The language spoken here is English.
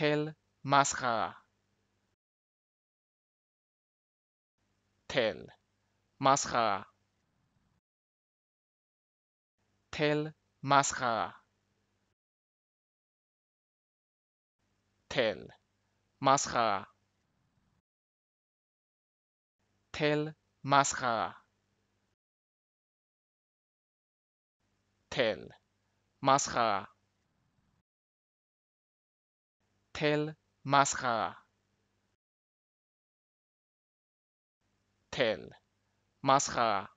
Tel Masrara. Tel Masrara. Tel Masrara. Tel Masrara. Tel Masrara. Tel Masrara. Tel Masra. Tel Masra.